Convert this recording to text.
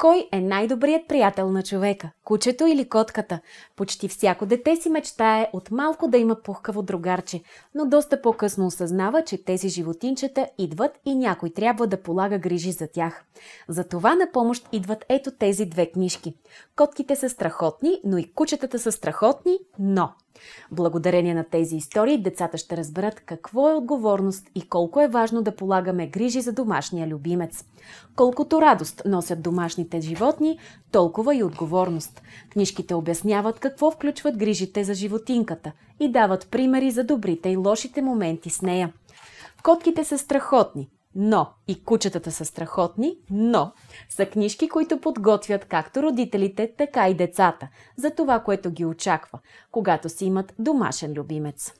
Кой е най-добрият приятел на човека? Кучето или котката? Почти всяко дете си мечтае от малко да има пухкаво другарче, но доста по-късно осъзнава, че тези животинчета идват и някой трябва да полага грижи за тях. За това на помощ идват ето тези две книжки. Котките са страхотни, но и кучетата са страхотни, но Благодарение на тези истории децата ще разберат какво е отговорност и колко е важно да полагаме грижи за домашния любимец. Колкото радост носят домашните животни, толкова и отговорност. Книжките обясняват какво включват грижите за животинката и дават примери за добрите и лошите моменти с нея. Котките са страхотни, но и кучетата са страхотни, но са книжки, които подготвят както родителите, така и децата за това, което ги очаква, когато си имат домашен любимец.